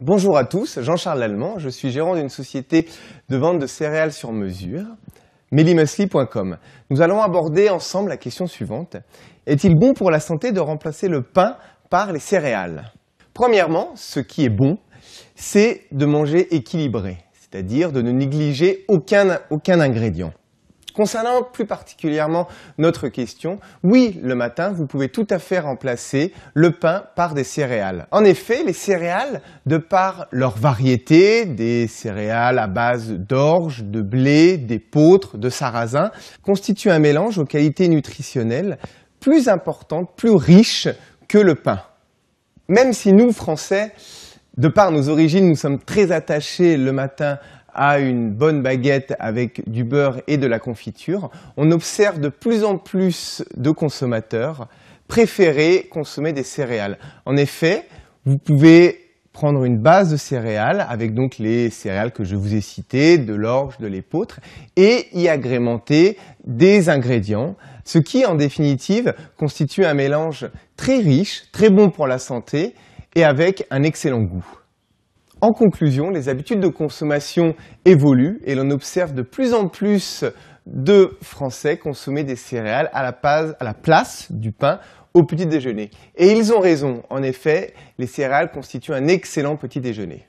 Bonjour à tous, Jean-Charles Lallemand, je suis gérant d'une société de vente de céréales sur mesure, melimusli.com. Nous allons aborder ensemble la question suivante. Est-il bon pour la santé de remplacer le pain par les céréales Premièrement, ce qui est bon, c'est de manger équilibré, c'est-à-dire de ne négliger aucun ingrédient. Concernant plus particulièrement notre question, oui, le matin, vous pouvez tout à fait remplacer le pain par des céréales. En effet, les céréales, de par leur variété, des céréales à base d'orge, de blé, des d'épeautre, de sarrasin, constituent un mélange aux qualités nutritionnelles plus importantes, plus riches que le pain. Même si nous, Français, de par nos origines, nous sommes très attachés le matin à une bonne baguette avec du beurre et de la confiture, on observe de plus en plus de consommateurs préférer consommer des céréales. En effet, vous pouvez prendre une base de céréales avec donc les céréales que je vous ai citées, de l'orge, de l'épeautre, et y agrémenter des ingrédients, ce qui en définitive constitue un mélange très riche, très bon pour la santé et avec un excellent goût. En conclusion, les habitudes de consommation évoluent et l'on observe de plus en plus de Français consommer des céréales à la, place, du pain au petit déjeuner. Et ils ont raison, en effet, les céréales constituent un excellent petit déjeuner.